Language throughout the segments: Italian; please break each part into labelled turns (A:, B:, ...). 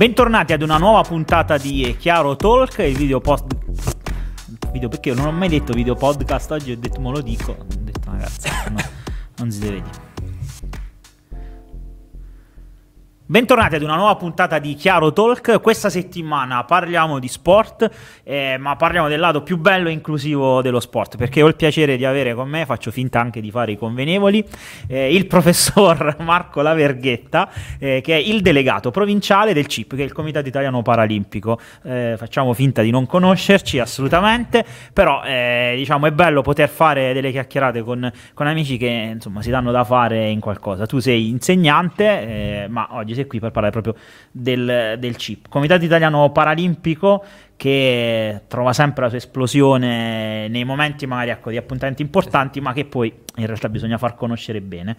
A: Bentornati ad una nuova puntata di Chiaro Talk, il video post... Video perché io non ho mai detto video podcast oggi, ho detto me lo dico, ho detto ragazzi, no, non si deve dire. Bentornati ad una nuova puntata di Chiaro Talk. Questa settimana parliamo di sport, eh, ma parliamo del lato più bello e inclusivo dello sport, perché ho il piacere di avere con me, faccio finta anche di fare i convenevoli, eh, il professor Marco Laverghetta, eh, che è il delegato provinciale del CIP, che è il Comitato Italiano Paralimpico. Eh, facciamo finta di non conoscerci assolutamente, però eh, diciamo è bello poter fare delle chiacchierate con, con, amici che insomma si danno da fare in qualcosa. Tu sei insegnante, eh, ma oggi sei Brasi qui per parlare proprio del, del CIP. Comitato Italiano Paralimpico che trova sempre la sua esplosione nei momenti magari ecco, di appuntamenti importanti, ma che poi in realtà bisogna far conoscere bene.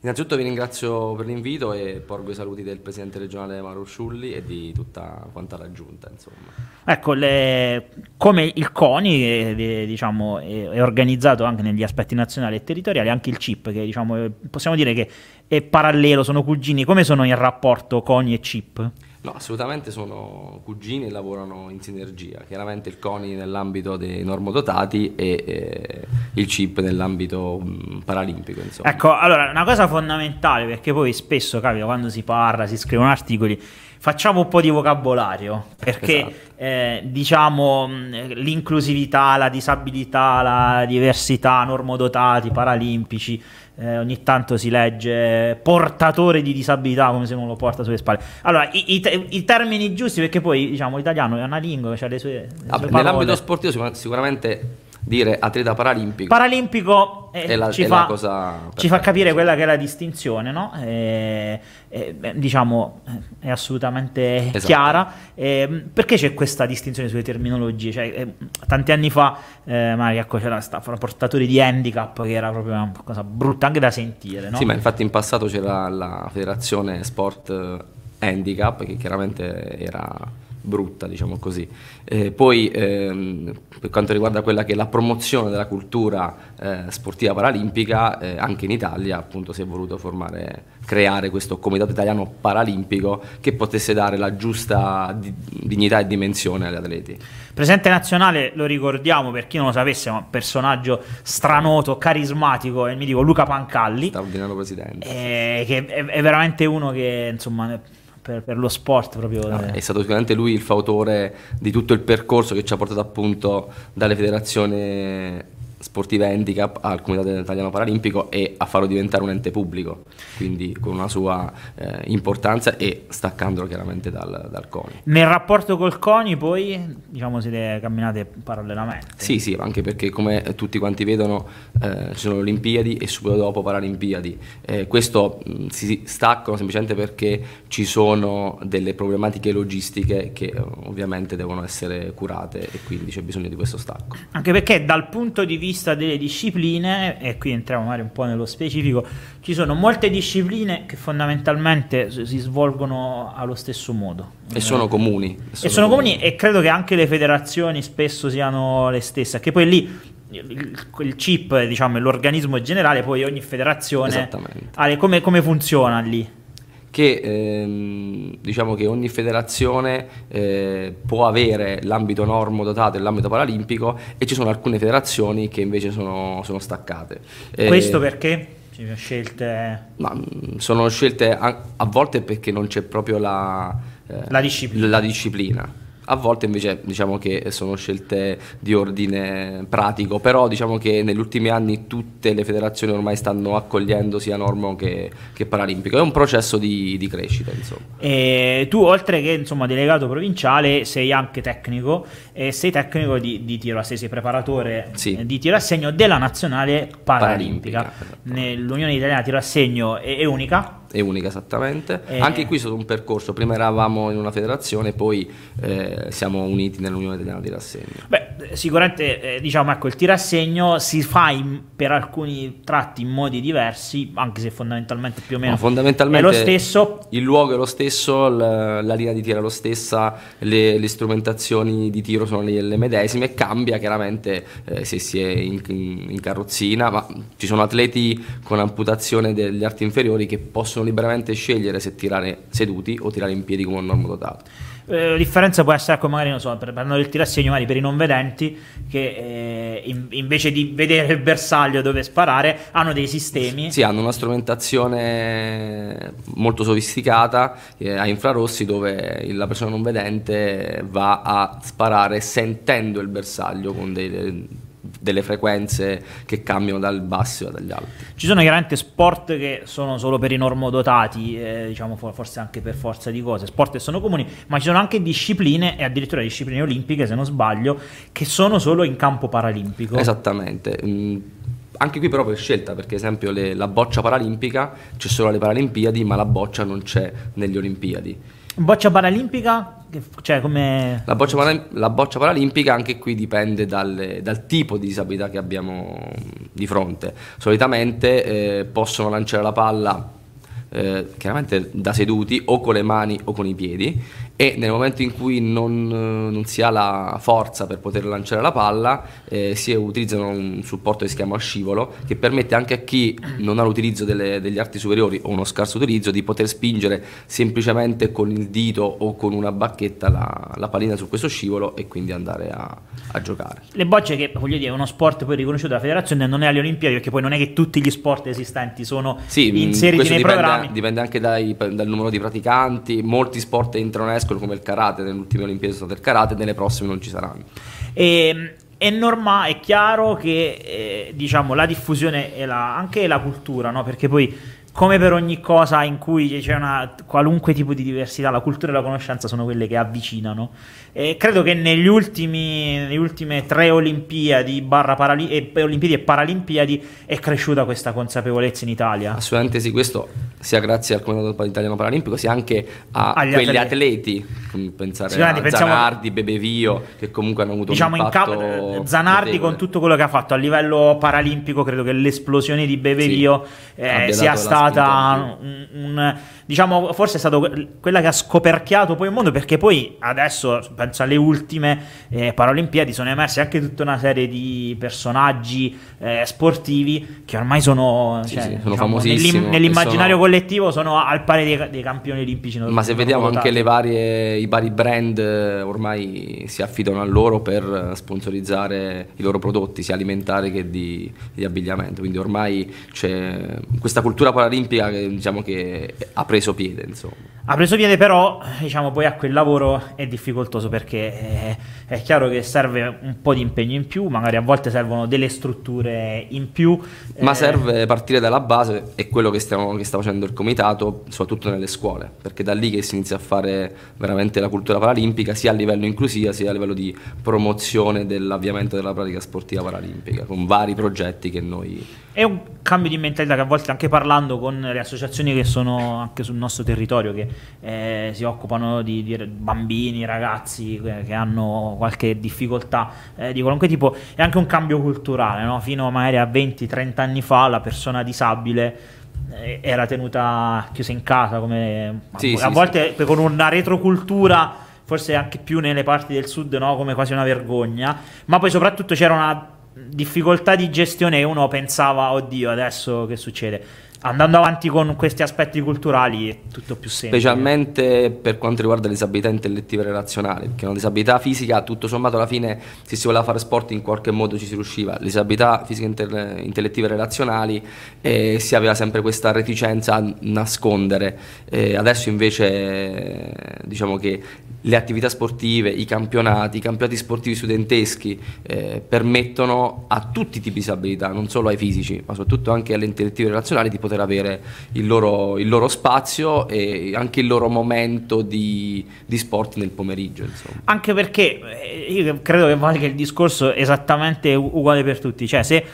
B: Innanzitutto vi ringrazio per l'invito e porgo i saluti del presidente regionale Mauro Sciulli e di tutta quanta la giunta. Insomma.
A: Ecco, le, come il CONI eh, diciamo, è, è, organizzato anche negli aspetti nazionali e territoriali, anche il CIP, che diciamo, possiamo dire che e parallelo, sono cugini, come sono in rapporto Coni e Chip?
B: No, assolutamente sono cugini e lavorano in sinergia. Chiaramente il CONI nell'ambito dei normodotati e eh, il CIP nell'ambito mh, mm, paralimpico. Insomma. Ecco, allora una cosa fondamentale perché poi
A: spesso capita quando si parla, si scrivono articoli, facciamo un po' di vocabolario perché esatto. eh, diciamo mm, l'inclusività, la disabilità, la diversità, normodotati, paralimpici eh, ogni tanto si legge portatore
B: di disabilità come se non lo porta sulle spalle.
A: Allora, i, i, i termini giusti perché poi diciamo l'italiano è una lingua, ha cioè le sue... Le sue
B: Vabbè, nell'ambito sportivo sicuramente dire atleta paralimpico.
A: Paralimpico
B: eh, è la, ci, è fa, ci
A: fa, capire quella che è la distinzione, no? E, eh, e, eh, diciamo è assolutamente esatto. chiara. E, ehm, perché c'è questa distinzione sulle terminologie? Cioè, ehm, tanti anni fa, eh, Mario, ecco, c'era sta portatore di handicap che era proprio una cosa brutta anche da sentire, no? Sì, ma
B: infatti in passato c'era la federazione sport eh, handicap che chiaramente era brutta, diciamo così. Eh, poi ehm, per quanto riguarda quella che è la promozione della cultura eh, sportiva paralimpica, eh, anche in Italia appunto si è voluto formare, creare questo comitato italiano paralimpico che potesse dare la giusta di dignità e dimensione agli atleti. Presente nazionale, lo ricordiamo per chi non lo sapesse, ma un personaggio
A: stranoto, carismatico, e mi dico Luca Pancalli. Straordinario presidente. Eh, che è, è veramente uno che insomma per, per lo sport proprio. No, eh. è
B: stato sicuramente lui il fautore di tutto il percorso che ci ha portato appunto dalle federazioni sportiva handicap al Comitato Italiano Paralimpico e a farlo diventare un ente pubblico, quindi con una sua eh, importanza e staccandolo chiaramente dal, dal, CONI.
A: Nel rapporto col CONI poi diciamo siete camminate parallelamente?
B: Sì, sì, anche perché come tutti quanti vedono eh, ci sono le Olimpiadi e subito dopo Paralimpiadi, eh, questo mh, si staccano semplicemente perché ci sono delle problematiche logistiche che eh, ovviamente devono essere curate e quindi c'è bisogno di questo stacco.
A: Anche perché dal
B: punto di vista vista delle
A: discipline, e qui entriamo magari un po' nello specifico, ci sono molte discipline che fondamentalmente si svolgono allo stesso modo. E sono comuni. E sono comuni e credo che anche le federazioni spesso siano le stesse, che poi lì il, chip, diciamo, l'organismo generale, poi ogni federazione... Esattamente.
B: Ha, come, come funziona lì? che ehm, diciamo che ogni federazione eh, può avere l'ambito normo dotato e l'ambito paralimpico e ci sono alcune federazioni che invece sono, sono staccate. Eh, Questo
A: perché? Scelte...
B: No, mm, sono scelte a, a volte perché non c'è proprio la, eh, la disciplina. La disciplina a volte invece diciamo che sono scelte di ordine pratico, però diciamo che negli ultimi anni tutte le federazioni ormai stanno accogliendo sia Normo che, che Paralimpico, è un processo di, di crescita
A: tu oltre che insomma, delegato provinciale sei anche tecnico, eh, sei tecnico di, di tiro a segno, sei preparatore sì. Eh, di tiro a segno della
B: nazionale paralimpica. paralimpica esatto. L'Unione Italiana Tiro a Segno è, è unica è unica esattamente. Eh. Anche qui è stato un percorso, prima eravamo in una federazione, poi eh, siamo uniti nell'Unione Italiana di Rassegno.
A: Beh, sicuramente eh, diciamo ecco, il tirassegno si fa in, per alcuni tratti in modi diversi, anche se fondamentalmente più o meno fondamentalmente è lo stesso.
B: Il luogo è lo stesso, la, la linea di tiro è lo stessa, le, le, strumentazioni di tiro sono le, le medesime, cambia chiaramente eh, se si è in, in, in carrozzina, ma ci sono atleti con amputazione degli arti inferiori che possono possono liberamente scegliere se tirare seduti o tirare in piedi come un normo dotato.
A: Eh, la differenza può essere ecco, magari non so, per, parlando del tirassegno, magari per i non vedenti che eh, in, invece di vedere il
B: bersaglio dove sparare hanno dei sistemi. Sì, hanno una strumentazione molto sofisticata eh, a infrarossi dove la persona non vedente va a sparare sentendo il bersaglio con dei delle frequenze che cambiano dal basso e dagli alti. Ci sono chiaramente sport che sono solo per i normodotati,
A: eh, diciamo forse anche per forza di cose, sport che sono comuni, ma ci sono anche discipline e addirittura
B: discipline olimpiche, se non sbaglio, che sono solo in campo paralimpico. Esattamente. Mm anche qui però per scelta, perché esempio le, la boccia paralimpica c'è solo alle Paralimpiadi, ma la boccia non c'è negli Olimpiadi.
A: Boccia paralimpica? Cioè, come...
B: la, boccia para... la, boccia paralimpica anche qui dipende dalle... dal tipo di disabilità che abbiamo di fronte. Solitamente eh, possono lanciare la palla eh, chiaramente da seduti o con le mani o con i piedi e nel momento in cui non, eh, non, si ha la forza per poter lanciare la palla eh, si utilizza un supporto che si chiama scivolo che permette anche a chi non ha l'utilizzo delle, degli arti superiori o uno scarso utilizzo di poter spingere semplicemente con il dito o con una bacchetta la, la pallina su questo scivolo e quindi andare a, a, giocare.
A: Le bocce che voglio dire è uno sport poi riconosciuto dalla federazione non è alle Olimpiadi perché poi non è che tutti gli sport esistenti sono sì, mm, inseriti nei dipende, programmi.
B: Dipende anche dai, dal numero di praticanti, molti sport entrano e escono escono come il karate, nelle ultime Olimpiadi sono il karate, nelle prossime non ci saranno.
A: E, ehm, è normale, è chiaro che eh, diciamo, la diffusione e la, anche la cultura, no? perché poi come per ogni cosa in cui c'è una, qualunque tipo di diversità, la cultura e la conoscenza sono quelle che avvicinano. E credo che negli ultimi, negli ultime tre Olimpiadi, Parali- e, Olimpiadi e
B: Paralimpiadi è cresciuta questa consapevolezza in Italia. Assolutamente sì, questo sia grazie al Comitato Italiano Paralimpico sia anche a Agli quegli atleti, atleti pensare Sicuramente, a pensiamo... Zanardi, Bebevio, che comunque hanno avuto diciamo un impatto in cap- eh, Zanardi notevole. con tutto quello che ha fatto a livello
A: paralimpico, credo che l'esplosione di Bebevio sì, eh, sia stata un, un, diciamo forse è stata quella che ha scoperchiato poi il mondo perché poi adesso penso alle ultime eh, Paralimpiadi sono emersi anche tutta una serie di personaggi eh, sportivi che ormai sono, sì, cioè, sì, sono diciamo, nell'im- nell'immaginario sono... collettivo sono al pari dei, dei campioni olimpici. Ma se vediamo anche
B: varie, i vari brand ormai si affidano a loro per sponsorizzare i loro prodotti, sia alimentari che di, di abbigliamento, quindi ormai c'è questa cultura paralimpica che, diciamo, che ha preso piede. Insomma.
A: Ha preso piede però diciamo, poi a quel lavoro è difficoltoso perché è, eh, è, chiaro che serve un po' di impegno in più, magari a volte servono delle strutture in più.
B: Ma eh... serve partire dalla base è quello che, stiamo, che sta facendo il comitato, soprattutto nelle scuole, perché è da lì che si inizia a fare veramente la cultura paralimpica, sia a livello inclusiva sia a livello di promozione dell'avviamento della pratica sportiva paralimpica, con vari progetti che noi
A: è un cambio di mentalità che a volte anche parlando con le associazioni che sono anche sul nostro territorio che eh, si occupano di, di, bambini, ragazzi che, eh, che hanno qualche difficoltà eh, di qualunque tipo, è anche un cambio culturale, no? fino magari a 20-30 anni fa la persona disabile eh, era tenuta chiusa in casa come sì, a, sì, a, volte sì. con una retrocultura forse anche più nelle parti del sud no? come quasi una vergogna ma poi soprattutto c'era una difficoltà di gestione uno pensava, oddio, adesso che succede? andando avanti con questi aspetti culturali è tutto più semplice.
B: Specialmente per quanto riguarda le disabilità intellettive e relazionali, perché una disabilità fisica, tutto sommato, alla fine, se si voleva fare sport in qualche modo ci si riusciva. Le disabilità fisiche inter- intellettive e relazionali eh, si aveva sempre questa reticenza a nascondere. Eh, adesso invece diciamo che le attività sportive, i campionati, i campionati sportivi studenteschi eh, permettono a tutti i tipi di disabilità, non solo ai fisici, ma soprattutto anche alle intellettive e relazionali, di poter poter avere il loro, il loro, spazio e anche il loro momento di, di sport nel pomeriggio. Insomma.
A: Anche perché eh, io credo che valga il discorso esattamente uguale per tutti, cioè se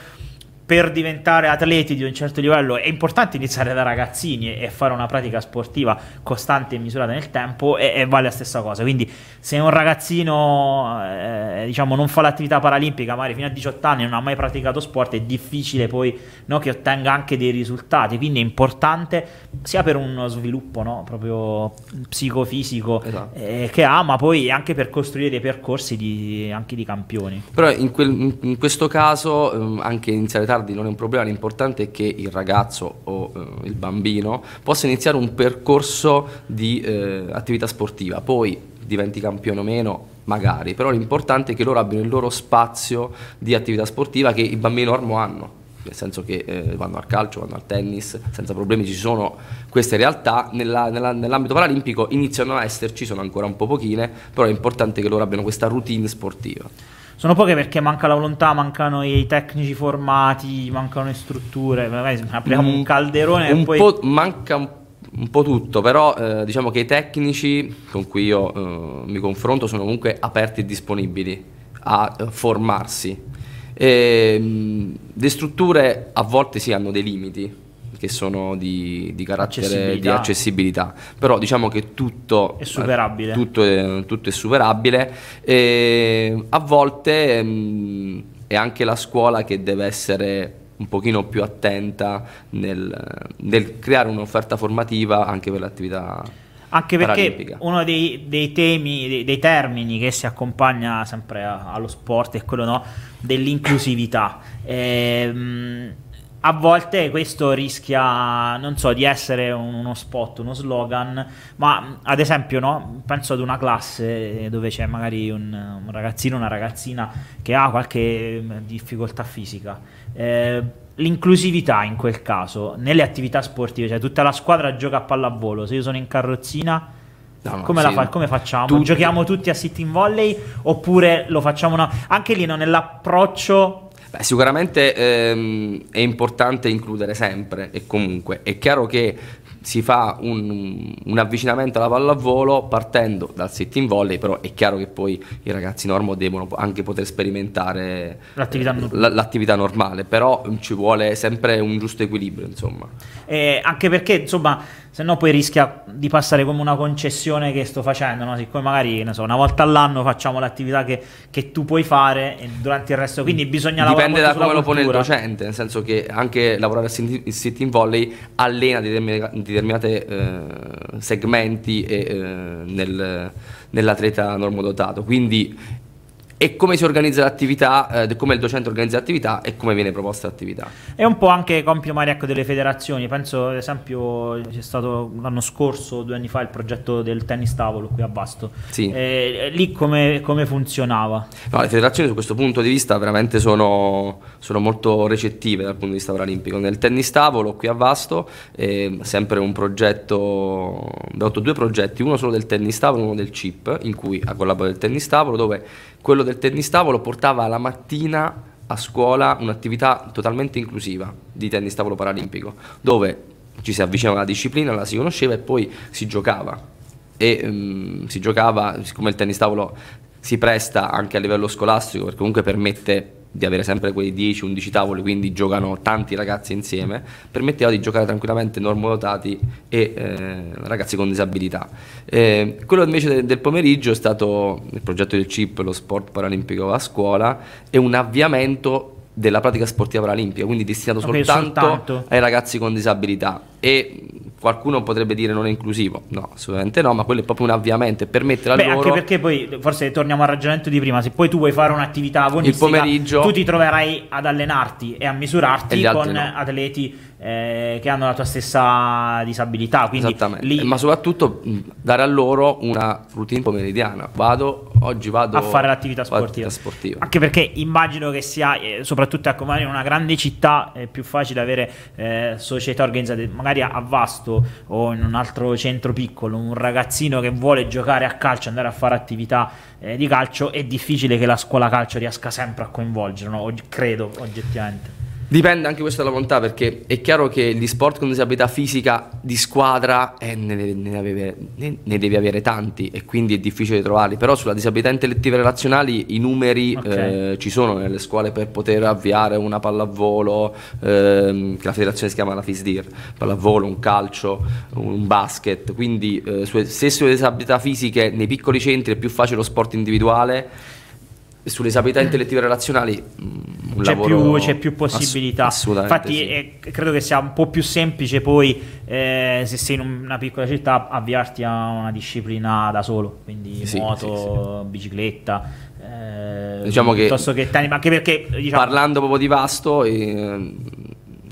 A: per diventare atleti di un certo livello è importante iniziare da ragazzini e fare una pratica sportiva costante e misurata nel tempo e, e vale la stessa cosa. Quindi se un ragazzino eh, eh diciamo, non fa l'attività paralimpica, magari fino a 18 anni non ha mai praticato sport, è difficile poi no, che ottenga anche dei risultati. Quindi è importante sia per uno sviluppo no, proprio psicofisico esatto. eh, che ha, ma poi anche per costruire dei percorsi di, anche di campioni.
B: Però in, quel, in questo caso ehm, anche iniziare tardi tardi non è un problema, l'importante è che il ragazzo o eh, il bambino possa iniziare un percorso di eh, attività sportiva, poi diventi campione o meno, magari, però l'importante è che loro abbiano il loro spazio di attività sportiva che i bambini ormo hanno nel senso che eh, vanno al calcio, vanno al tennis, senza problemi ci sono queste realtà, nell'ambito paralimpico iniziano a esserci, sono ancora un po' pochine, però è importante che loro abbiano questa routine sportiva.
A: Sono poche perché manca la volontà, mancano i tecnici formati, mancano le strutture. apriamo un, mm, calderone un e poi. Po
B: manca un po' un po' tutto, però eh, diciamo che i tecnici con cui io eh, mi confronto sono comunque aperti e disponibili a eh, formarsi. E, ehm, mh, le strutture a volte si sì, hanno dei limiti, che sono di, di carattere accessibilità. di accessibilità. Però diciamo che tutto è superabile. Eh, tutto è, tutto è superabile e a volte mh, mm, è anche la scuola che deve essere un pochino più attenta nel, nel creare un'offerta formativa anche per l'attività anche perché
A: uno dei, dei temi, dei, dei, termini che si accompagna sempre a, allo sport è quello no, dell'inclusività. E, ehm, mh, a volte questo rischia, non so, di essere uno spot, uno slogan, ma ad esempio, no? penso ad una classe dove c'è magari un, un ragazzino, una ragazzina che ha qualche mm, difficoltà fisica. Eh, l'inclusività in quel caso, nelle attività sportive, cioè tutta la squadra gioca a pallavolo, se io sono in carrozzina...
B: No, come, sì. fa- come,
A: facciamo? Tutti. Giochiamo tutti a sitting volley oppure lo facciamo una... anche lì no, nell'approccio
B: Beh, sicuramente ehm, è importante includere sempre e comunque. È chiaro che si fa un, un, avvicinamento alla palla a volo partendo dal sit in volley, però è chiaro che poi i ragazzi normo devono anche poter sperimentare l'attività, eh, l'attività normale, però ci vuole sempre un giusto equilibrio, insomma.
A: Eh, anche perché, insomma se no poi rischia di passare come una concessione che sto facendo, no? siccome magari so, una volta all'anno facciamo l'attività che, che, tu puoi fare e durante il resto, quindi bisogna Dipende lavorare. Dipende da come lo pone il docente,
B: nel senso che anche lavorare in sit in volley allena determinati eh, segmenti e, eh, nel, nell'atleta normodotato, quindi e come si organizza l'attività, eh, come il docente organizza l'attività e come viene proposta l'attività.
A: È un po' anche compito magari ecco, delle federazioni, penso ad esempio c'è stato l'anno scorso, due anni fa, il progetto del tennis tavolo qui a Basto, sì. eh, lì come, come funzionava?
B: No, le federazioni su questo punto di vista veramente sono, sono, molto recettive dal punto di vista paralimpico, nel tennis tavolo qui a Basto è ehm, sempre un progetto, abbiamo fatto due progetti, uno solo del tennis tavolo e uno del CIP in cui ha collaborato il tennis tavolo dove quello del tennis tavolo portava la mattina a scuola un'attività totalmente inclusiva di tennis tavolo paralimpico, dove ci si avvicinava alla disciplina, la si conosceva e poi si giocava. E um, si giocava, siccome il tennis tavolo si presta anche a livello scolastico, perché comunque permette di avere sempre quei 10-11 tavoli, quindi giocano tanti ragazzi insieme, permetteva di giocare tranquillamente normodotati e eh, ragazzi con disabilità. Eh, quello invece del, del pomeriggio è stato il progetto del CIP, lo sport paralimpico a scuola, e un avviamento della pratica sportiva paralimpica, quindi destinato okay, soltanto, soltanto ai ragazzi con disabilità. E qualcuno potrebbe dire non è inclusivo, no, assolutamente no, ma quello è proprio un avviamento e permettere a Beh, loro... anche perché
A: poi, forse torniamo al ragionamento di prima, se poi tu vuoi fare un'attività agonistica, il pomeriggio... tu ti troverai ad allenarti e a
B: misurarti e con no. atleti eh, che hanno la tua stessa disabilità. Esattamente. Lì... Ma soprattutto dare a loro una routine pomeridiana. Vado, oggi vado a fare l'attività sportiva. sportiva. Anche
A: perché immagino che sia, eh, soprattutto a Comari, ecco, in una grande città, è più facile avere eh, società organizzate. Magari a Vasto o in un altro centro piccolo, un ragazzino che vuole giocare a calcio, andare a fare attività eh, di calcio, è difficile che la scuola calcio riesca sempre a coinvolgerlo, no? credo oggettivamente.
B: Dipende anche questo dalla volontà, perché è chiaro che gli sport con disabilità fisica di squadra eh, ne, ne, avere, ne, ne, devi avere tanti e quindi è difficile trovarli, però sulla disabilità intellettiva e relazionali i numeri okay. eh, ci sono nelle scuole per poter avviare una pallavolo, ehm, che la federazione si chiama la FISDIR, pallavolo, un calcio, un basket, quindi eh, se sulle disabilità fisiche nei piccoli centri è più facile lo sport individuale sulle sapete eh. intellettive relazionali mm, c'è, più, c'è, più, possibilità. Ass- Infatti, sì. eh,
A: credo che sia un po' più semplice poi eh, se sei in una piccola città avviarti a una disciplina da solo, quindi sì, moto, sì, bicicletta.
B: Diciamo eh, diciamo che, che tennis, anche perché diciamo, parlando proprio di vasto, eh,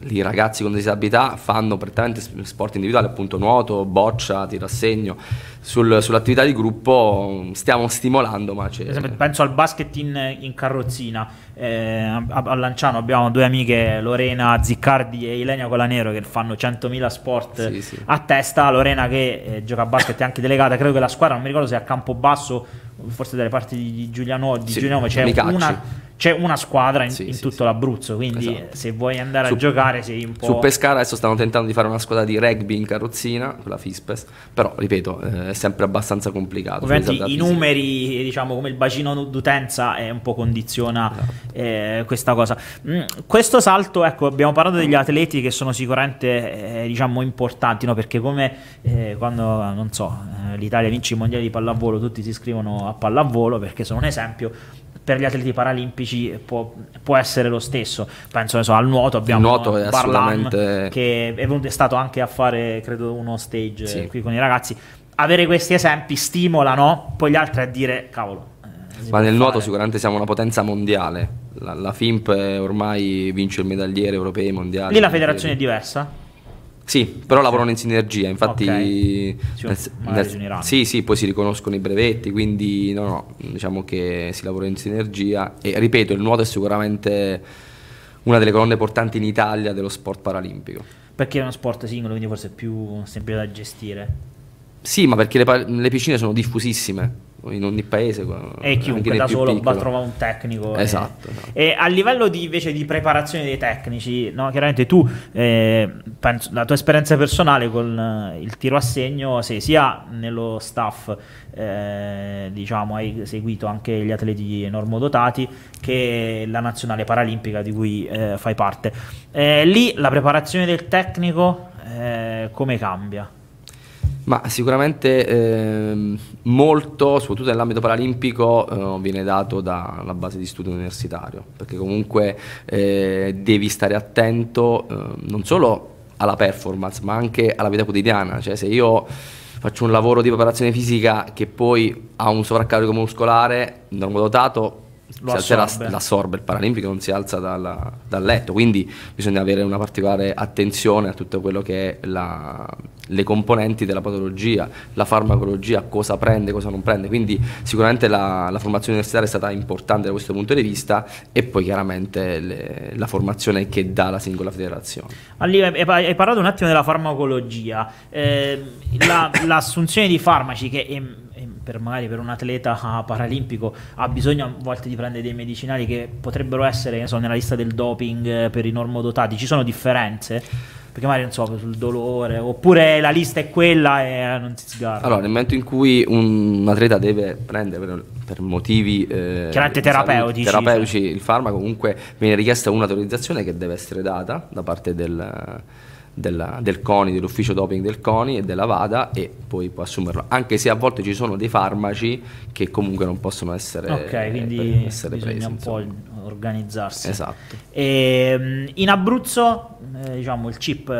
B: i ragazzi con disabilità fanno prettamente sport individuale, appunto nuoto, boccia, tiro a segno. Sul, sull'attività di gruppo mm, stiamo stimolando, ma c'è... Esatto,
A: penso al basket in, in carrozzina. Eh, a, a, Lanciano abbiamo due amiche, Lorena Ziccardi e Ilenia Colanero, che fanno 100.000 sport sì, sì. a testa. Lorena che eh, gioca a basket è anche delegata, credo che la squadra, non mi ricordo se è a campo basso, forse dalle parti di Giuliano, di sì, Giuliano c'è cioè una c'è una squadra in, sì, in sì, tutto sì. l'Abruzzo, quindi esatto. se vuoi andare su, a giocare sei un po'... Su
B: Pescara adesso stanno tentando di fare una squadra di rugby in carrozzina, la FISPES, però ripeto eh, è sempre abbastanza complicato. Ovviamente cioè, i fisica.
A: numeri, diciamo come il bacino d'utenza è eh, un po' condiziona esatto. eh, questa cosa. Mm, questo salto, ecco, abbiamo parlato degli atleti che sono sicuramente eh, diciamo importanti, no? perché come eh, quando, non so, eh, l'Italia vince i mondiali di pallavolo, tutti si iscrivono a pallavolo perché sono un esempio per gli atleti paralimpici può, può essere lo stesso. Penso insomma, al nuoto, abbiamo nuoto Barlam assolutamente... che è, venuto, è stato anche a fare credo uno stage sì. qui con i ragazzi. Avere questi esempi stimolano poi gli altri a dire cavolo.
B: Eh, Ma nel nuoto sicuramente siamo una potenza mondiale. La, la FIMP ormai vince il medagliere europei mondiale. Lì la federazione è
A: diversa?
B: Sì, però lavorano in sinergia, infatti okay. nel, nel, sì, sì, poi si riconoscono i brevetti, quindi no, no, diciamo che si lavora in sinergia e ripeto, il nuoto è sicuramente una delle colonne portanti in Italia dello sport paralimpico.
A: Perché è uno sport singolo, quindi forse è più semplice da gestire.
B: Sì, ma perché le, le piscine sono diffusissime in ogni paese. E chiunque da solo va a trovare
A: un tecnico. Esatto, eh. esatto. E a livello di, invece di preparazione dei tecnici, no? chiaramente tu, eh, penso, la tua esperienza personale con eh, il tiro a segno, se sia nello staff, eh, diciamo, hai seguito anche gli atleti normodotati, che la nazionale paralimpica di cui eh, fai parte. Eh, lì la preparazione del tecnico come cambia?
B: Ma sicuramente eh, molto, soprattutto nell'ambito paralimpico, eh, viene dato dalla base di studio universitario, perché comunque eh, devi stare attento eh, non solo alla performance, ma anche alla vita quotidiana. Cioè, se io faccio un lavoro di preparazione fisica che poi ha un sovraccarico muscolare non dotato, lo assorbe. La, l'assorbe. il Paralimpico non si alza dalla, dal letto, quindi bisogna avere una particolare attenzione a tutto quello che è la, le componenti della patologia, la farmacologia, cosa prende, cosa non prende, quindi sicuramente la, la formazione universitaria è stata importante da questo punto di vista e poi chiaramente le, la formazione che dà la singola federazione. Allì, hai parlato un attimo della farmacologia, eh,
A: l'assunzione di farmaci che è, è per magari per un atleta ah, paralimpico ha bisogno a volte di prendere dei medicinali che potrebbero essere so, nella lista del doping eh, per i normodotati, ci sono differenze? Perché magari non so, sul dolore, oppure la lista è quella e eh, non si sgarra. Allora,
B: nel momento in cui un atleta deve prendere per, per motivi eh, chiaramente terapeutici, terapeutici il farmaco, comunque viene richiesta un'autorizzazione che deve essere data da parte del della, del CONI, dell'ufficio doping del CONI e della VADA e poi può assumerlo, anche se a volte ci sono dei farmaci che comunque non possono essere, okay, eh,
A: quindi essere bisogna presi. un insomma. po' organizzarsi. Esatto. E, ehm, in Abruzzo eh, diciamo, il CIP eh,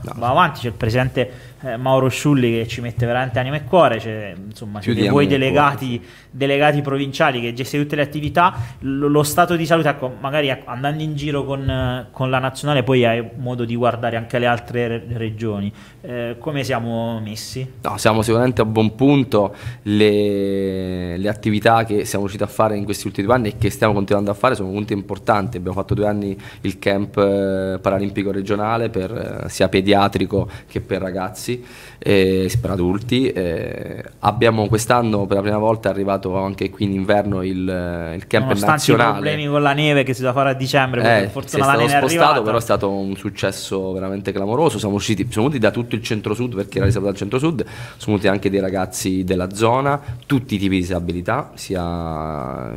A: no. va avanti, c'è il presidente eh, Mauro Sciulli che ci mette veramente anima e cuore, cioè, insomma, siete voi delegati, delegati, provinciali che gestite tutte le attività, lo, lo stato di salute, ecco, magari ecco, andando in giro con, con, la nazionale poi hai modo di guardare anche le altre re regioni, eh, come siamo messi?
B: No, siamo sicuramente a buon punto, le, le attività che siamo riusciti a fare in questi ultimi due anni e che stiamo continuando a fare sono molto importanti, abbiamo fatto due anni il camp eh, paralimpico regionale per, eh, sia pediatrico che per ragazzi, ragazzi, eh, per adulti. Eh, abbiamo quest'anno per la prima volta arrivato anche qui in inverno il, eh, il camp Nonostante nazionale. i problemi
A: con la neve che si doveva fare a dicembre, eh, forse la neve è spostato, però è
B: stato un successo veramente clamoroso. Siamo usciti, siamo venuti da tutto il centro-sud, perché era riservato al centro-sud, sono venuti anche dei ragazzi della zona, tutti i tipi di disabilità, sia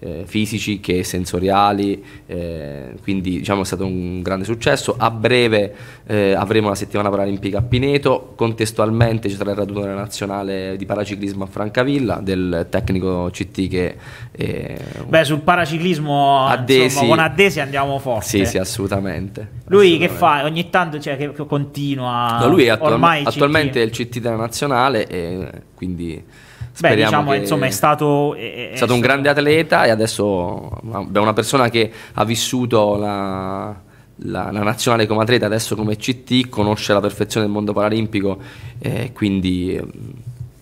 B: eh, fisici che sensoriali, eh, quindi diciamo è stato un grande successo. A breve eh, avremo la settimana paralimpica a Pineto, contestualmente ci sarà il raduno nazionale di paraciclismo a Francavilla del tecnico CT che... Eh, Beh, sul paraciclismo Addesi, insomma, con
A: Addesi andiamo forte. Sì, sì,
B: assolutamente. Lui assolutamente. che fa?
A: Ogni tanto cioè, che continua... No, lui attual attualmente è il
B: CT della nazionale e quindi... Beh, diciamo, insomma, è
A: stato, è, è stato un grande
B: atleta e adesso è una persona che ha vissuto la, la, la, nazionale come atleta, adesso come CT, conosce la perfezione del mondo paralimpico, eh, quindi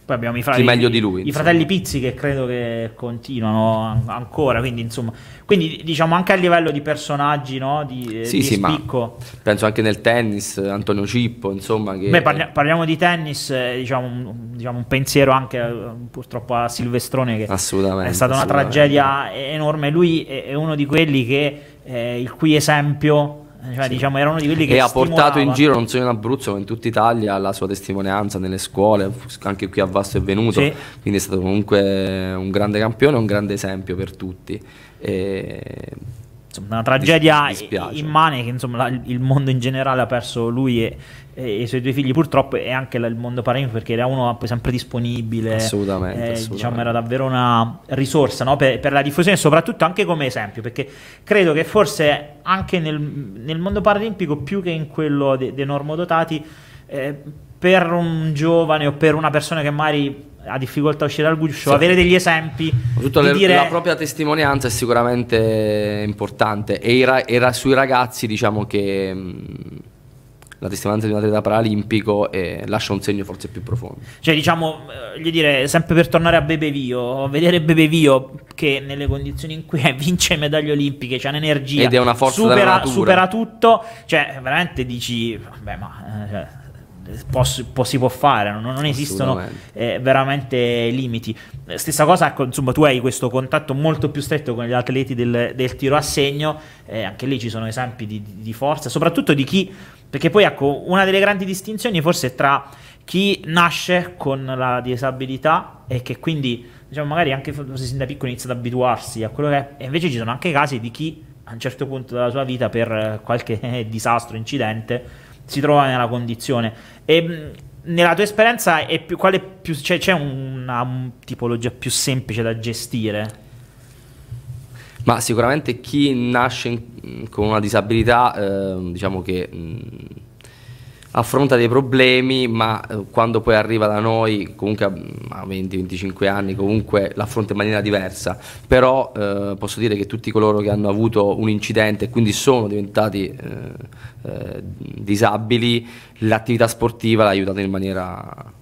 B: poi abbiamo i, fra- meglio di lui, i fratelli
A: Pizzi che credo che continuano an- ancora, quindi insomma, quindi diciamo anche a livello di personaggi, no? di, eh, sì, di sì, spicco.
B: penso anche nel tennis, Antonio Cippo, insomma. Che... Beh, parli-
A: parliamo di tennis, eh, diciamo, un, diciamo, un, pensiero anche eh, purtroppo a Silvestrone che è
B: stata una tragedia
A: enorme, lui è, è uno di quelli che, eh, il cui esempio cioè, sì. diciamo, erano di quelli che e ha portato in giro non
B: solo in Abruzzo ma in tutta Italia la sua testimonianza nelle scuole, anche qui a Vasto è venuto, sì. quindi è stato comunque un grande campione, un grande esempio per tutti. E... Insomma, una tragedia dis- immane che
A: insomma, la, il mondo in generale ha perso lui e, e, i suoi due figli purtroppo e anche il mondo paralimpico perché era uno sempre disponibile assolutamente, eh, diciamo, assolutamente. Diciamo, era davvero una risorsa no? per, per, la diffusione soprattutto anche come esempio perché credo che forse anche nel, nel mondo paralimpico più che in quello dei de normodotati eh, per un giovane o per una persona che magari ha difficoltà a uscire dal guscio, sì. avere degli esempi. Tutto di le, dire... La
B: propria testimonianza è sicuramente importante e i, ra- sui ragazzi diciamo che mh, mm, la testimonianza di un atleta paralimpico eh, lascia un segno forse più profondo.
A: Cioè, diciamo, eh, voglio dire, sempre per tornare a Bebevio, vedere Bebevio che nelle condizioni in cui è, vince medaglie olimpiche, c'ha cioè un'energia, Ed è una forza supera, supera tutto, cioè veramente dici, beh ma... Eh, cioè, Posso, può, si può fare, non, non esistono eh, veramente limiti. Stessa cosa, ecco, insomma, tu hai questo contatto molto più stretto con gli atleti del, del tiro a segno, eh, anche lì ci sono esempi di, di, forza, soprattutto di chi perché poi ecco, una delle grandi distinzioni forse è tra chi nasce con la disabilità e che quindi, diciamo, magari anche se sin da piccolo inizia ad abituarsi a quello che è, e invece ci sono anche casi di chi a un certo punto della sua vita per qualche disastro, incidente, si trova nella condizione. E nella tua esperienza più, più, cioè, c'è una tipologia più semplice da gestire?
B: Ma sicuramente chi nasce in, con una disabilità, eh, diciamo che mh, mm, affronta dei problemi, ma eh, quando poi arriva da noi, comunque a 20-25 mm, anni, comunque l'affronta in maniera diversa. Però eh, posso dire che tutti coloro che hanno avuto un incidente e quindi sono diventati eh, eh, disabili, l'attività sportiva l'ha aiutata in maniera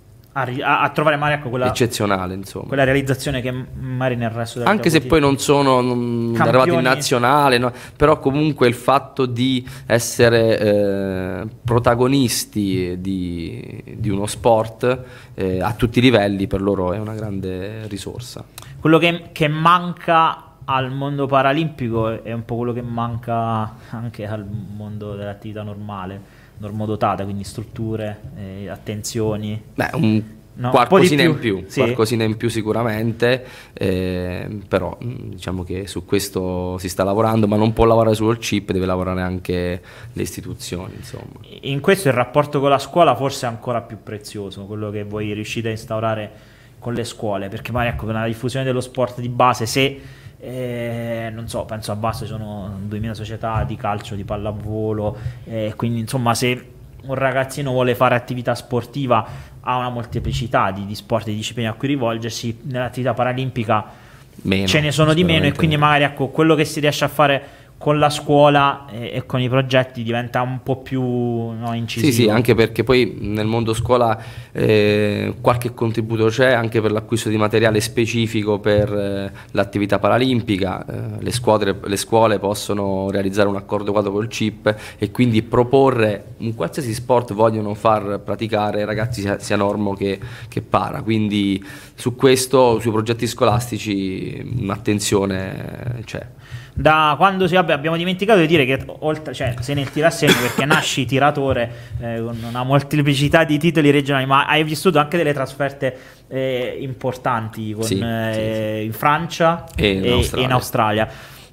A: a, a, trovare Mario ecco, quella,
B: eccezionale, insomma. quella
A: realizzazione che magari nel resto della Anche se poi
B: non sono non, arrivati in nazionale, no? però comunque il fatto di essere eh, protagonisti di, di, uno sport eh, a tutti i livelli per loro è una grande risorsa. Quello che, che
A: manca al mondo paralimpico è un po' quello che manca anche al mondo dell'attività normale normodotata, quindi strutture, eh, attenzioni. Beh, un no, qualcosina più. in più, sì. qualcosina
B: in più sicuramente, eh, però mm, diciamo che su questo si sta lavorando, ma non può lavorare solo il chip, deve lavorare anche le istituzioni. Insomma.
A: In questo il rapporto con la scuola forse è ancora più prezioso, quello che voi riuscite a instaurare con le scuole, perché magari ecco, per una diffusione dello sport di base, se eh, non so, penso a Basso ci sono 2000 società di calcio, di pallavolo, eh, quindi insomma se un ragazzino vuole fare attività sportiva ha una molteplicità di, di sport e di discipline a cui rivolgersi, nell'attività paralimpica
B: meno, ce ne sono di meno e quindi
A: magari ecco, quello che si riesce a fare con la scuola e, e, con i progetti diventa un po' più no, incisivo. Sì, sì, anche
B: perché poi nel mondo scuola eh, qualche contributo c'è anche per l'acquisto di materiale specifico per eh, l'attività paralimpica, eh, le, squadre, le scuole possono realizzare un accordo quadro col CIP e quindi proporre un qualsiasi sport vogliono far praticare ai ragazzi sia, sia normo che, che, para, quindi su questo, sui progetti scolastici un'attenzione c'è
A: da quando si, vabbè, abbiamo dimenticato di dire che oltre, cioè, se ne tirassegno perché nasci tiratore eh, con una molteplicità di titoli regionali, ma hai vissuto anche delle trasferte eh, importanti con, sì, sì, eh, sì. in Francia
B: e, e in Australia. E in
A: Australia.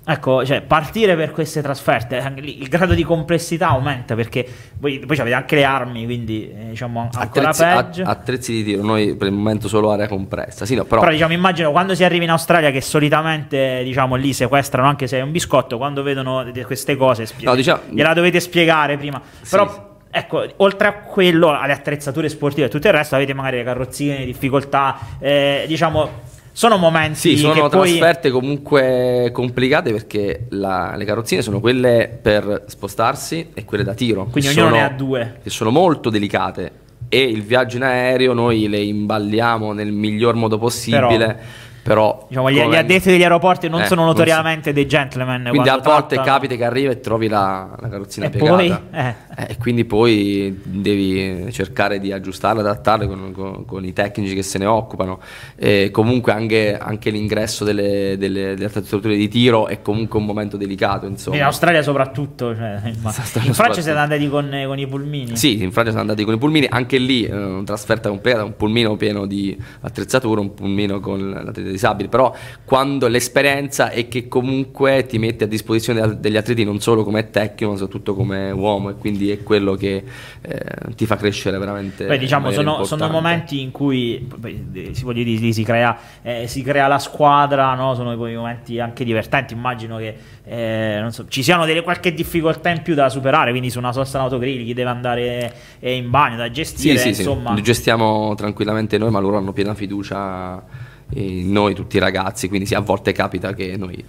A: Ecco, cioè, partire per queste trasferte, il grado di complessità aumenta perché voi, poi avete anche le armi, quindi eh, diciamo ancora attrezzi, peggio.
B: attrezzi di tiro, noi per il momento solo area compressa. Sì, no, però... però diciamo,
A: immagino quando si arriva in Australia che solitamente diciamo, lì sequestrano anche se è un biscotto, quando vedono queste cose spie-
B: no, diciamo... gliela dovete
A: spiegare prima. Sì, però sì. Ecco, oltre a quello, alle attrezzature sportive e tutto il resto, avete magari le carrozzine, difficoltà, eh, diciamo sono momenti sì, sono trasferte
B: poi... comunque complicate perché la, le carrozzine sono quelle per spostarsi e quelle da tiro quindi ognuno sono, ne ha due che sono molto delicate e il viaggio in aereo noi le imballiamo nel miglior modo possibile Però però diciamo, gli, gli, addetti degli aeroporti non eh, sono notoriamente
A: non so. dei gentleman. Quindi a volte tratta...
B: capita che arrivi e trovi la, la carrozzina e piegata. Poi, eh. eh. e quindi poi devi cercare di aggiustarla, adattarla con, con, con i tecnici che se ne occupano. E comunque anche, anche l'ingresso delle, delle, delle attrezzature di tiro è comunque un momento delicato. Insomma. In Australia
A: soprattutto. Cioè, in, in Francia siete andati con, con, i pulmini.
B: Sì, in Francia siamo andati con i pulmini. Anche lì eh, una trasferta completa, un pulmino pieno di attrezzature, un pulmino con l'attrezzatura disabili, però quando l'esperienza è che comunque ti mette a disposizione degli atleti non solo come tecnico, ma soprattutto come uomo e quindi è quello che eh, ti fa crescere veramente. Beh, diciamo, sono, sono,
A: momenti in cui si, dire, si, crea, eh, si, crea, la squadra, no? sono poi momenti anche divertenti, immagino che eh, so, ci siano delle, qualche difficoltà in più da superare, quindi su una sosta in autogrill chi deve andare eh, in bagno da gestire, sì, sì, insomma. Sì, lo
B: gestiamo tranquillamente noi, ma loro hanno piena fiducia eh, noi tutti i ragazzi, quindi sì, a volte capita che noi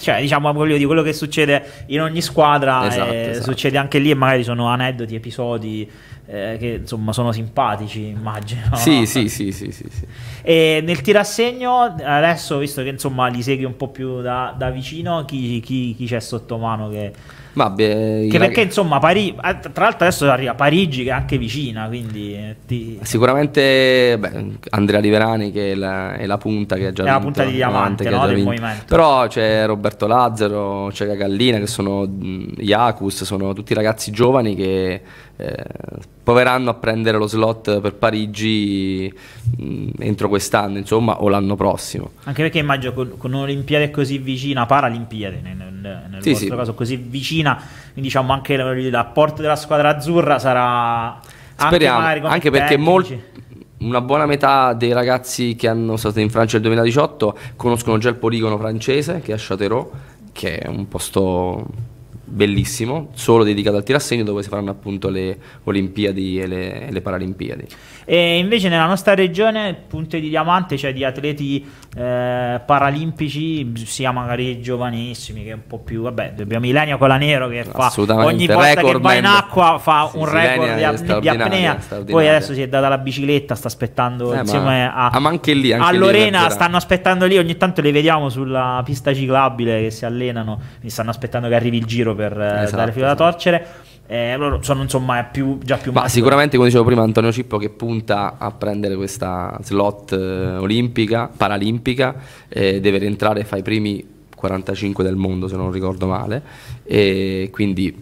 A: cioè, diciamo proprio di quello che succede in ogni squadra esatto, eh, esatto. succede anche lì e magari sono aneddoti, episodi eh, che insomma sono simpatici, immagino. Sì, no? sì,
B: sì, sì, sì, sì.
A: E nel tiro a adesso visto che insomma li segui un po' più da, da vicino, chi, chi, chi c'è sotto mano che
B: Vabbè, che perché
A: insomma Parigi, eh, tra l'altro adesso arriva Parigi che è anche vicina, quindi eh, ti...
B: sicuramente beh, Andrea Liverani che è la, è la, punta che ha già è vinto, la punta di diamante no, del vinto. movimento. Però c'è Roberto Lazzaro, c'è Cagallina che sono Iacus, sono tutti ragazzi giovani che eh, proveranno a prendere lo slot per Parigi mh, mm, entro quest'anno, insomma, o l'anno prossimo.
A: Anche perché immagino con, con un'Olimpiade così vicina, Paralimpiade nel, nel sì, vostro sì. caso, così vicina, quindi diciamo anche l'apporto della squadra azzurra sarà. Speriamo, anche, anche perché molti
B: una buona metà dei ragazzi che hanno stato in Francia nel 2018 conoscono già il poligono francese che è a Châteauroux, che è un posto bellissimo, solo dedicato al tiro a segno, dove si faranno appunto le Olimpiadi e le, le Paralimpiadi.
A: E invece nella nostra regione punte di diamante, cioè di atleti eh, paralimpici, sia magari giovanissimi che un po' più, vabbè, abbiamo Ilenia con la Nero che fa ogni volta che va in acqua
B: fa sì, un record di, di apnea, poi adesso
A: si è data la bicicletta, sta aspettando eh, insieme ma,
B: a, ah, ma anche lì, anche a Lorena, lì stanno
A: aspettando lì, ogni tanto le vediamo sulla pista ciclabile che si allenano, stanno aspettando che arrivi il giro per eh, esatto, dare filo da esatto. torcere. Eh, loro sono insomma più, già più Ma maturi. sicuramente come dicevo prima
B: Antonio Cippo che punta a prendere questa slot eh, olimpica, paralimpica eh, deve rientrare fra i primi 45 del mondo se non ricordo male e quindi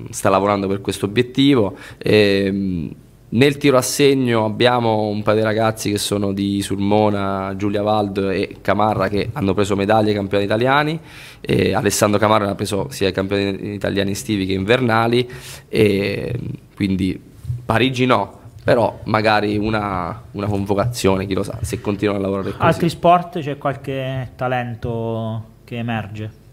B: mm, sta lavorando per questo obiettivo ehm, nel tiro a segno abbiamo un paio di ragazzi che sono di Sulmona, Giulia Vald e Camarra che hanno preso medaglie ai campioni italiani. E Alessandro Camarra ha preso sia i campioni italiani estivi che invernali. E quindi Parigi no, però magari una, una convocazione, chi lo sa, se continuano a lavorare così. Altri
A: sport c'è qualche talento che emerge?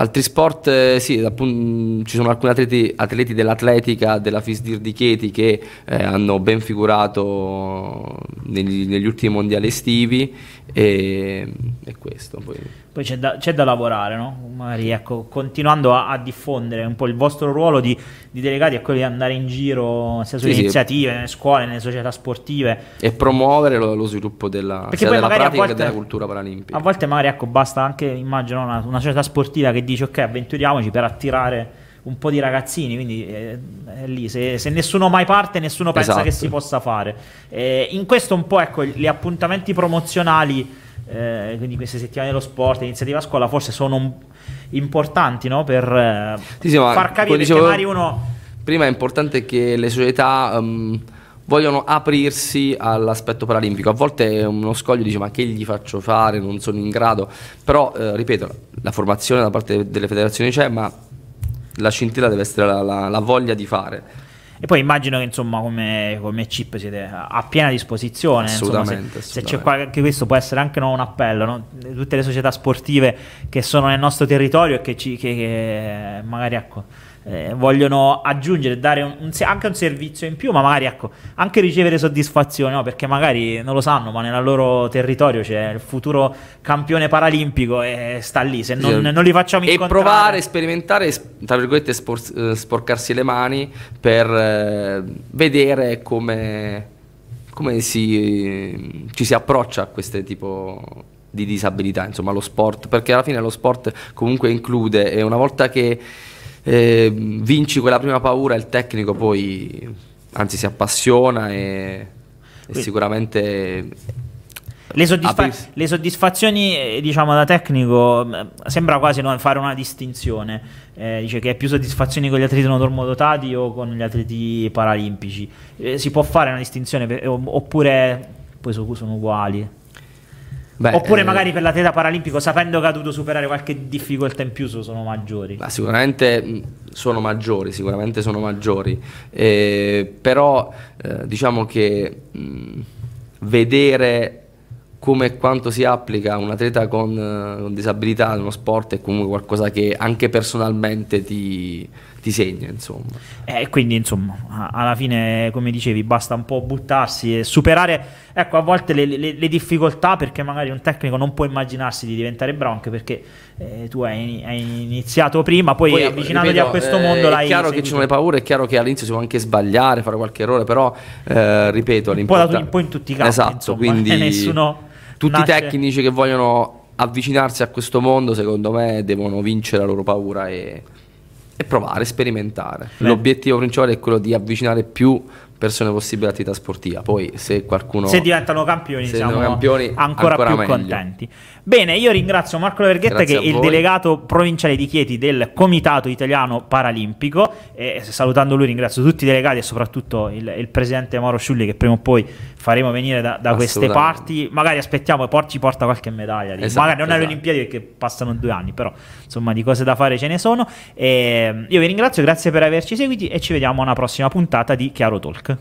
B: Altri sport, eh, sì, appun- ci sono alcuni atleti, atleti dell'atletica, della Fisdir di Chieti che eh, hanno ben figurato negli, negli ultimi mondiali estivi e, e questo. Poi
A: poi c'è da, c'è da lavorare, no? Magari ecco, continuando a, a, diffondere un po' il vostro ruolo di, di, delegati è quello di andare in giro sia sulle sì, iniziative, sì. nelle scuole, nelle società
B: sportive. E promuovere lo, lo sviluppo della, sia della pratica volte, che della cultura paralimpica.
A: A volte magari ecco, basta anche, immagino, una, una società sportiva che dice ok, avventuriamoci per attirare un po' di ragazzini, quindi eh, è lì, se, se, nessuno mai parte nessuno pensa esatto. che si possa fare. Eh, in questo un po' ecco, gli appuntamenti promozionali eh, quindi queste
B: settimane dello sport, iniziativa a scuola, forse sono
A: importanti no? per eh, sì, sì, far capire dicevo, che magari uno...
B: Prima è importante che le società... Um, vogliono aprirsi all'aspetto paralimpico. A volte uno scoglio dice ma che gli faccio fare, non sono in grado, però eh, ripeto, la formazione da parte delle federazioni c'è, ma la scintilla deve essere la, la, la voglia di fare.
A: E poi immagino che insomma come, come chip siete a piena disposizione. Assolutamente. Insomma, se, assolutamente. se c'è qualche, questo può essere anche no, un appello, no? tutte le società sportive che sono nel nostro territorio e che, ci, che, che magari ecco eh, vogliono aggiungere, dare un, un, anche un servizio in più, ma magari ecco, anche ricevere soddisfazione, no? perché magari non lo sanno, ma nel loro territorio c'è il futuro campione paralimpico e sta lì, se non, non li facciamo incontrare... E provare,
B: sperimentare, tra virgolette spor- eh, sporcarsi le mani per eh, vedere come, come si, ci si approccia a queste tipo di disabilità, insomma lo sport, perché alla fine lo sport comunque include e una volta che eh, vinci quella prima paura, il tecnico poi anzi si appassiona e, e sicuramente... Le, soddisfa
A: le, soddisfazioni, eh, diciamo, da tecnico mm, sembra quasi non fare una distinzione. Eh, dice che è più soddisfazioni con gli atleti non normodotati o con gli atleti paralimpici. Eh, si può fare una distinzione per, oppure poi sono uguali? Beh, Oppure eh, magari per l'atleta paralimpico, sapendo che ha dovuto superare qualche difficoltà in più, sono maggiori.
B: Ma sicuramente sono maggiori, sicuramente sono maggiori. Eh, però eh, diciamo che mh, vedere come e quanto si applica un atleta con, eh, con disabilità uno sport è comunque qualcosa che anche personalmente ti, ti segna, insomma. E eh, quindi, insomma, alla fine, come dicevi, basta un po' buttarsi
A: e superare, ecco, a volte le, le, le difficoltà perché magari un tecnico non può immaginarsi di diventare bravo anche perché eh, tu hai, hai, iniziato prima, poi, poi avvicinandoti ripeto, a questo eh, mondo eh, l'hai... È chiaro seguito. che ci sono le
B: paure, è chiaro che all'inizio si può anche sbagliare, fare qualche errore, però, eh, ripeto, l'importante... Un po', un po' in tutti i casi, esatto, insomma, eh, quindi... nessuno... Tutti nasce... i tecnici che vogliono avvicinarsi a questo mondo, secondo me, devono vincere la loro paura e e provare, sperimentare. Beh. L'obiettivo principale è quello di avvicinare più persone possibili all'attività sportiva. Poi se qualcuno... Se diventano
A: campioni, se siamo campioni, ancora, ancora più meglio. contenti. Bene, io ringrazio Marco Verghetta che è il delegato provinciale di Chieti del Comitato Italiano Paralimpico e salutando lui ringrazio tutti i delegati e soprattutto il, il presidente Mauro Sciulli che prima o poi faremo venire da, da queste parti. Magari aspettiamo e ci porta qualche medaglia. Esatto, magari non esatto. alle Olimpiadi perché passano due anni, però insomma di cose da fare ce ne sono. E ehm, io vi ringrazio, grazie per averci seguiti e ci vediamo a una prossima puntata di Chiaro Talk.